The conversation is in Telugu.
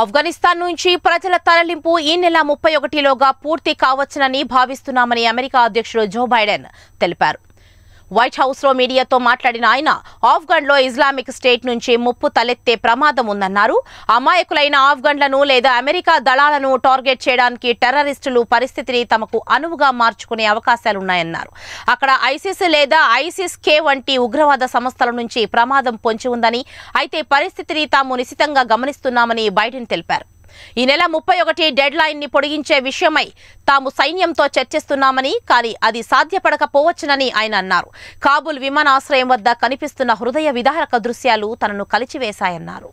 ఆఫ్ఘనిస్తాన్ నుంచి ప్రజల తరలింపు ఈ నెల ముప్పై ఒకటిలోగా పూర్తి కావచ్చునని భావిస్తున్నామని అమెరికా అధ్యక్షుడు జో బైడెన్ తెలిపారు వైట్ హౌస్ లో మీడియాతో మాట్లాడిన ఆయన ఆఫ్ఘన్లో ఇస్లామిక్ స్టేట్ నుంచి ముప్పు తలెత్తే ప్రమాదం ఉందన్నారు అమాయకులైన ఆఫ్ఘన్లను లేదా అమెరికా దళాలను టార్గెట్ చేయడానికి టెర్రరిస్టులు పరిస్థితిని తమకు అనువుగా మార్చుకునే అవకాశాలున్నాయన్నారు అక్కడ ఐసిస్ లేదా ఐసిస్ కే వంటి ఉగ్రవాద సంస్థల నుంచి ప్రమాదం పొంచి ఉందని అయితే పరిస్థితిని తాము నిశితంగా గమనిస్తున్నామని బైడెన్ తెలిపారు ఈ నెల ముప్పై ఒకటి డెడ్ లైన్ ని పొడిగించే విషయమై తాము సైన్యంతో చర్చిస్తున్నామని కానీ అది సాధ్యపడకపోవచ్చునని ఆయన అన్నారు కాబూల్ విమానాశ్రయం వద్ద కనిపిస్తున్న హృదయ విధారక దృశ్యాలు తనను కలిచివేశాయన్నారు